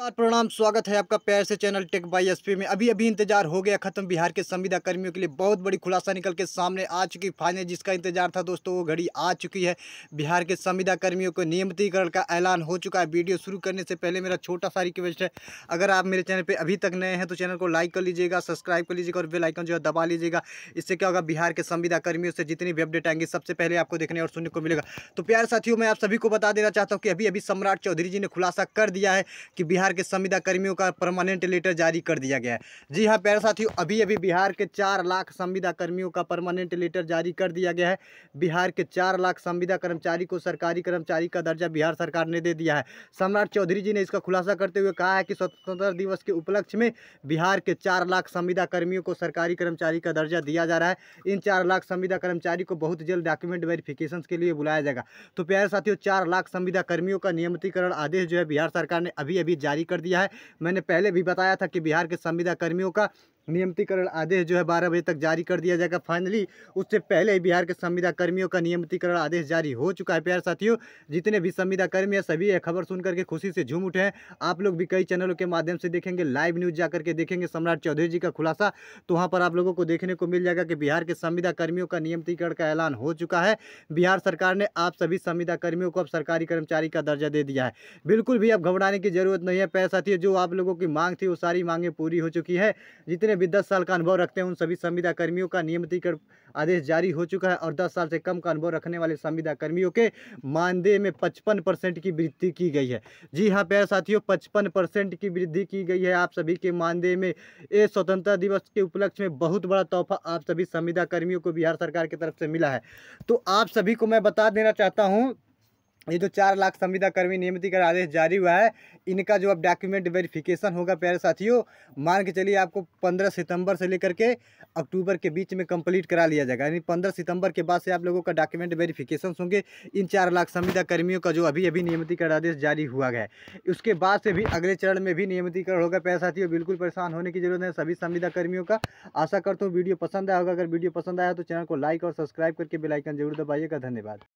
नमस्कार प्रणाम स्वागत है आपका प्यार से चैनल टेक बाई एसपी में अभी अभी इंतजार हो गया खत्म बिहार के संविदा कर्मियों के लिए बहुत बड़ी खुलासा निकल के सामने आ चुकी फाइनल जिसका इंतजार था दोस्तों वो घड़ी आ चुकी है बिहार के संविदा कर्मियों को नियमितीकरण का ऐलान हो चुका है वीडियो शुरू करने से पहले मेरा छोटा सा रिक्वेस्ट है अगर आप मेरे चैनल पर अभी तक नए हैं तो चैनल को लाइक कर लीजिएगा सब्सक्राइब कर लीजिएगा और बेलाइकन जो है दबा लीजिएगा इससे क्या होगा बिहार के संविदा कर्मियों से जितनी भी अपडेट आएंगे सबसे पहले आपको देखने और सुनने को मिलेगा तो प्यार साथियों मैं आप सभी को बता देना चाहता हूँ कि अभी अभी सम्राट चौधरी जी ने खुलासा कर दिया है कि बिहार बिहार के संविदा कर्मियों का परमानेंट लेटर जारी कर दिया गया है जी हाँ प्यारे साथियों अभी अभी बिहार के चार लाख संविदा कर्मियों का परमानेंट लेटर जारी कर दिया गया है बिहार के चार लाख संविदा कर्मचारी को सरकारी कर्मचारी का दर्जा बिहार सरकार ने दे दिया है सम्राट चौधरी जी ने इसका खुलासा करते हुए कहा है कि स्वतंत्रता दिवस के उपलक्ष्य में बिहार के चार लाख संविदा कर्मियों को सरकारी कर्मचारी का दर्जा दिया जा रहा है इन चार लाख संविदा कर्मचारी को बहुत जल्द डॉक्यूमेंट वेरिफिकेशन के लिए बुलाया जाएगा तो प्यारे साथियों चार लाख संविदा कर्मियों का नियमितीकरण आदेश जो है बिहार सरकार ने अभी अभी जारी जारी कर दिया है मैंने पहले भी बताया था कि बिहार के संविदा कर्मियों का नियमितीकरण आदेश जो है बारह बजे तक जारी कर दिया जाएगा फाइनली उससे पहले ही बिहार के संविदा कर्मियों का नियमितीकरण आदेश जारी हो चुका है प्यार साथियों जितने भी संविदा कर्मी हैं सभी यह खबर सुन करके खुशी से झूम उठे हैं आप लोग भी कई चैनलों के माध्यम से देखेंगे लाइव न्यूज़ जा करके देखेंगे सम्राट चौधरी जी का खुलासा तो वहाँ पर आप लोगों को देखने को मिल जाएगा कि बिहार के संविदा कर्मियों का नियमितीकरण का ऐलान हो चुका है बिहार सरकार ने आप सभी संविदा कर्मियों को अब सरकारी कर्मचारी का दर्जा दे दिया है बिल्कुल भी अब घबराने की जरूरत नहीं है पैसा थी जो आप लोगों की मांग थी वो सारी मांगें पूरी हो चुकी है जितने भी 10 साल का अनुभव रखते हैं उन सभी संविदा कर्मियों का नियमितीकरण आदेश जारी हो चुका है और 10 साल से कम का अनुभव रखने वाले संविदा कर्मियों के मानदेय में 55 परसेंट की वृद्धि की गई है जी हाँ प्यारे साथियों 55 परसेंट की वृद्धि की गई है आप सभी के मानदेय में ये स्वतंत्रता दिवस के उपलक्ष्य में बहुत बड़ा तोहफा आप सभी संविदा कर्मियों को बिहार सरकार की तरफ से मिला है तो आप सभी को मैं बता देना चाहता हूँ ये जो चार लाख संविदा कर्मी का आदेश जारी हुआ है इनका जो अब डॉक्यूमेंट वेरिफिकेशन होगा प्यारे साथियों मान के चलिए आपको 15 सितंबर से लेकर के अक्टूबर के बीच में कंप्लीट करा लिया जाएगा यानी 15 सितंबर के बाद से आप लोगों का डॉक्यूमेंट वेरिफिकेशन होंगे इन चार लाख संविदा कर्मियों का जो अभी अभी नियमितीकरण आदेश जारी हुआ है उसके बाद से भी अगले चरण में भी नियमितीकरण होगा प्यारे साथियों बिल्कुल परेशान होने की जरूरत है सभी संविदा कर्मियों का आशा करता हूँ वीडियो पसंद आया होगा अगर वीडियो पसंद आया तो चैनल को लाइक और सब्सक्राइब करके बेलाइकन जरूर दबाइएगा धन्यवाद